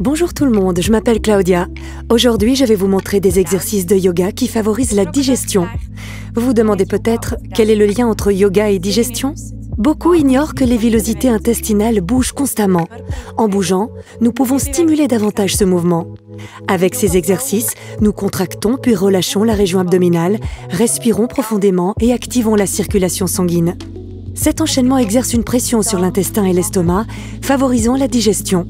Bonjour tout le monde, je m'appelle Claudia. Aujourd'hui, je vais vous montrer des exercices de yoga qui favorisent la digestion. Vous vous demandez peut-être quel est le lien entre yoga et digestion Beaucoup ignorent que les villosités intestinales bougent constamment. En bougeant, nous pouvons stimuler davantage ce mouvement. Avec ces exercices, nous contractons puis relâchons la région abdominale, respirons profondément et activons la circulation sanguine. Cet enchaînement exerce une pression sur l'intestin et l'estomac, favorisant la digestion,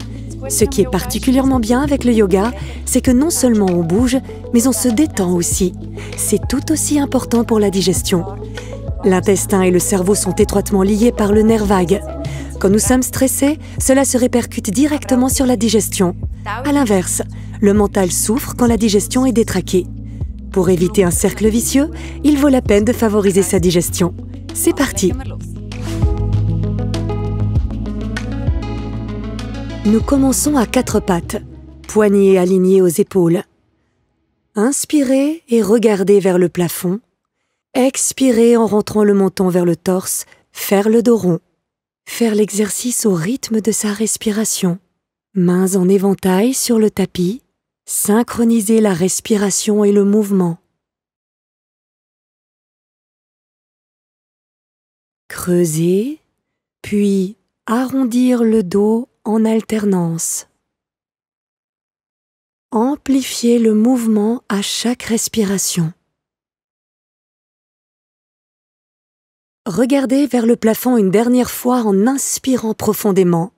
ce qui est particulièrement bien avec le yoga, c'est que non seulement on bouge, mais on se détend aussi. C'est tout aussi important pour la digestion. L'intestin et le cerveau sont étroitement liés par le nerf vague. Quand nous sommes stressés, cela se répercute directement sur la digestion. À l'inverse, le mental souffre quand la digestion est détraquée. Pour éviter un cercle vicieux, il vaut la peine de favoriser sa digestion. C'est parti Nous commençons à quatre pattes, poignées alignées aux épaules. Inspirez et regardez vers le plafond. Expirez en rentrant le menton vers le torse, faire le dos rond. Faire l'exercice au rythme de sa respiration. Mains en éventail sur le tapis. Synchroniser la respiration et le mouvement. Creusez, puis arrondir le dos en alternance. Amplifiez le mouvement à chaque respiration. Regardez vers le plafond une dernière fois en inspirant profondément.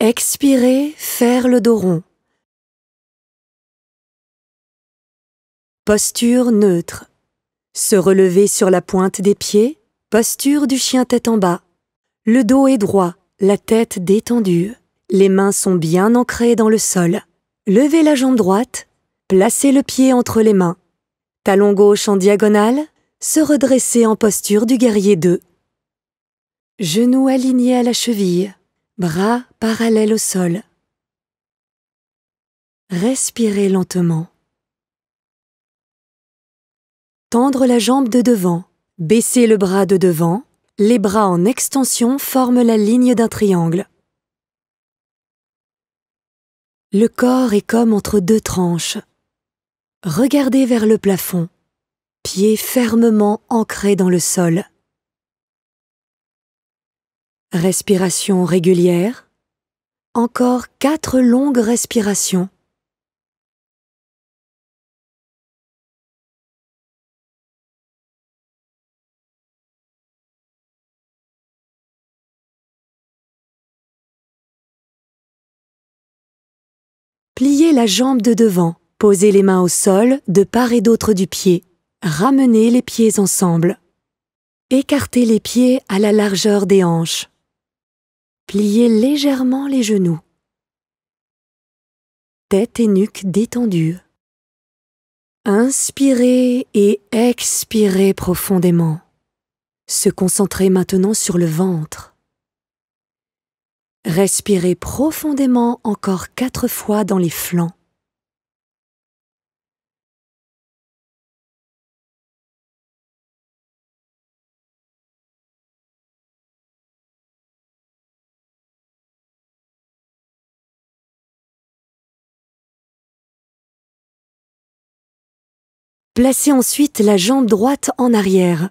Expirez, faire le dos rond. Posture neutre. Se relever sur la pointe des pieds. Posture du chien tête en bas. Le dos est droit, la tête détendue, les mains sont bien ancrées dans le sol. Levez la jambe droite, placez le pied entre les mains. Talon gauche en diagonale, se redresser en posture du guerrier 2. Genoux alignés à la cheville, bras parallèles au sol. Respirez lentement. Tendre la jambe de devant, baisser le bras de devant, les bras en extension forment la ligne d'un triangle. Le corps est comme entre deux tranches. Regardez vers le plafond, pieds fermement ancrés dans le sol. Respiration régulière. Encore quatre longues respirations. Pliez la jambe de devant, posez les mains au sol de part et d'autre du pied, ramenez les pieds ensemble. Écartez les pieds à la largeur des hanches. Pliez légèrement les genoux. Tête et nuque détendues. Inspirez et expirez profondément. Se concentrer maintenant sur le ventre. Respirez profondément encore quatre fois dans les flancs. Placez ensuite la jambe droite en arrière.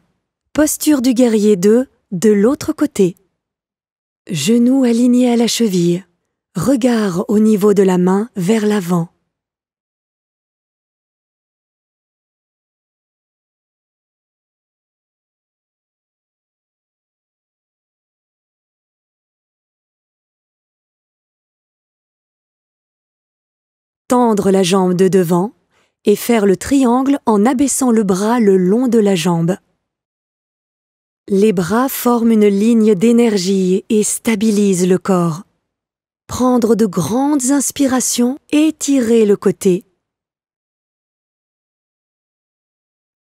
Posture du guerrier 2 de l'autre côté. Genoux alignés à la cheville, regard au niveau de la main vers l'avant. Tendre la jambe de devant et faire le triangle en abaissant le bras le long de la jambe. Les bras forment une ligne d'énergie et stabilisent le corps. Prendre de grandes inspirations, étirer le côté.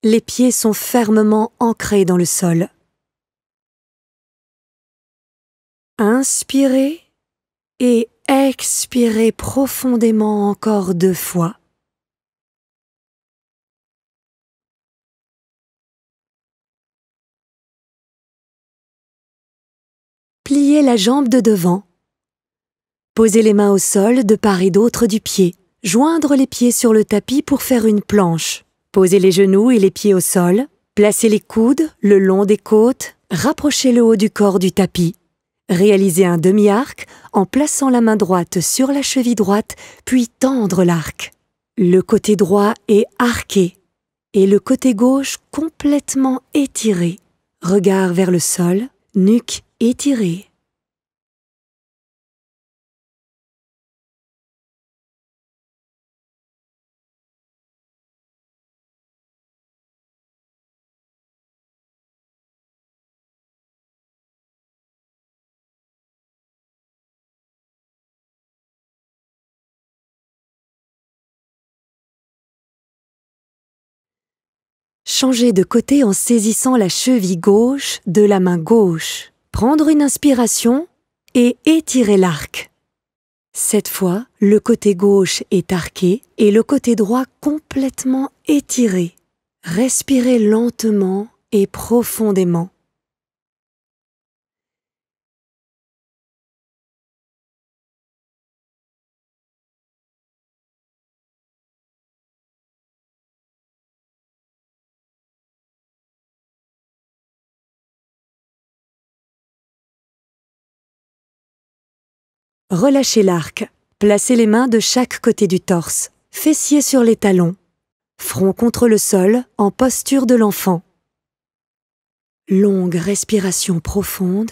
Les pieds sont fermement ancrés dans le sol. Inspirez et expirez profondément encore deux fois. Pliez la jambe de devant. Posez les mains au sol de part et d'autre du pied. Joindre les pieds sur le tapis pour faire une planche. Posez les genoux et les pieds au sol. Placez les coudes le long des côtes. Rapprochez le haut du corps du tapis. Réalisez un demi-arc en plaçant la main droite sur la cheville droite, puis tendre l'arc. Le côté droit est arqué et le côté gauche complètement étiré. Regard vers le sol, nuque étirer Changez de côté en saisissant la cheville gauche de la main gauche prendre une inspiration et étirer l'arc. Cette fois, le côté gauche est arqué et le côté droit complètement étiré. Respirez lentement et profondément. Relâchez l'arc. Placez les mains de chaque côté du torse, fessiers sur les talons, front contre le sol en posture de l'enfant. Longue respiration profonde,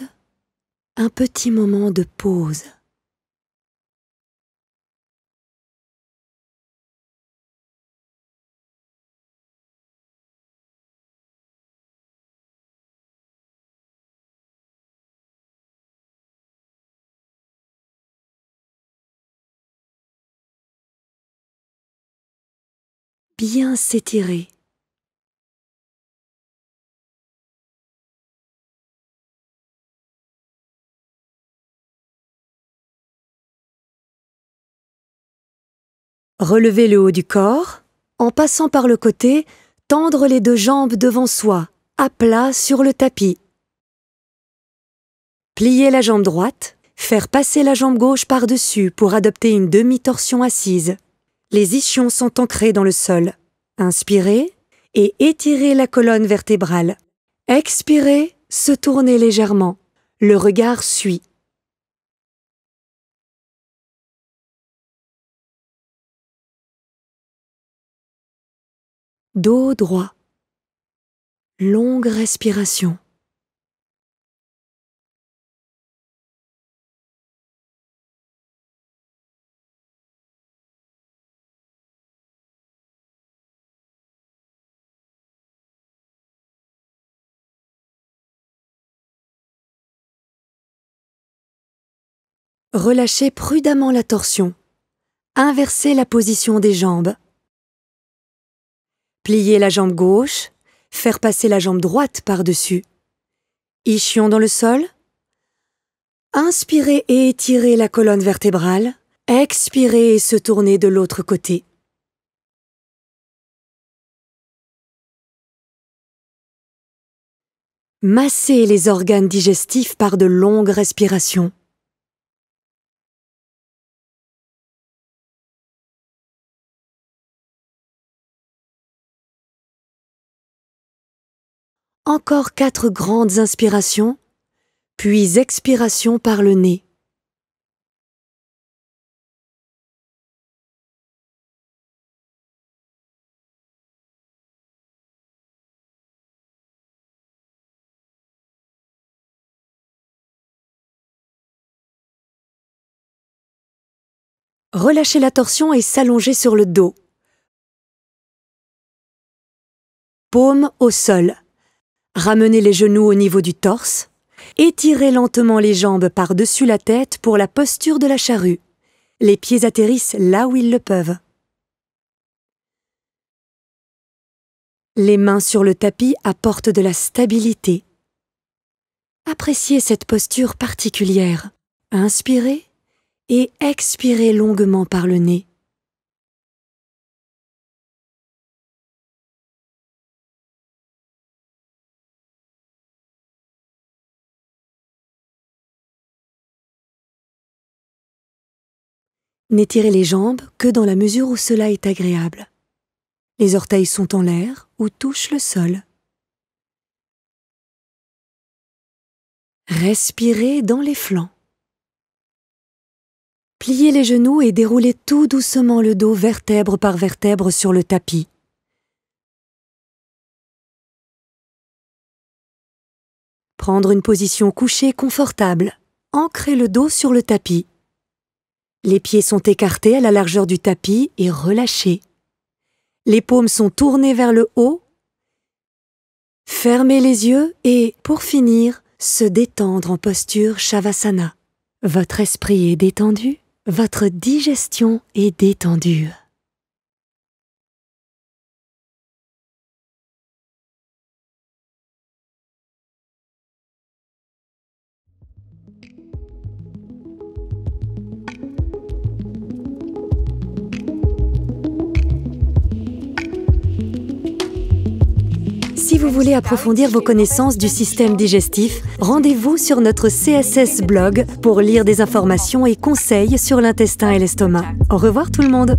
un petit moment de pause. bien s'étirer. Relevez le haut du corps, en passant par le côté, tendre les deux jambes devant soi, à plat sur le tapis. Pliez la jambe droite, faire passer la jambe gauche par-dessus pour adopter une demi-torsion assise les ischions sont ancrés dans le sol. Inspirez et étirez la colonne vertébrale. Expirez, se tourner légèrement. Le regard suit. Dos droit. Longue respiration. Relâchez prudemment la torsion. Inversez la position des jambes. Pliez la jambe gauche, faire passer la jambe droite par-dessus. Ischion dans le sol. Inspirez et étirez la colonne vertébrale. Expirez et se tourner de l'autre côté. Massez les organes digestifs par de longues respirations. Encore quatre grandes inspirations, puis expiration par le nez. Relâchez la torsion et s'allongez sur le dos. Paume au sol. Ramenez les genoux au niveau du torse. Étirez lentement les jambes par-dessus la tête pour la posture de la charrue. Les pieds atterrissent là où ils le peuvent. Les mains sur le tapis apportent de la stabilité. Appréciez cette posture particulière. Inspirez et expirez longuement par le nez. N'étirez les jambes que dans la mesure où cela est agréable. Les orteils sont en l'air ou touchent le sol. Respirez dans les flancs. Pliez les genoux et déroulez tout doucement le dos vertèbre par vertèbre sur le tapis. Prendre une position couchée confortable. Ancrez le dos sur le tapis. Les pieds sont écartés à la largeur du tapis et relâchés. Les paumes sont tournées vers le haut. Fermez les yeux et, pour finir, se détendre en posture Shavasana. Votre esprit est détendu, votre digestion est détendue. si vous voulez approfondir vos connaissances du système digestif, rendez-vous sur notre CSS blog pour lire des informations et conseils sur l'intestin et l'estomac. Au revoir tout le monde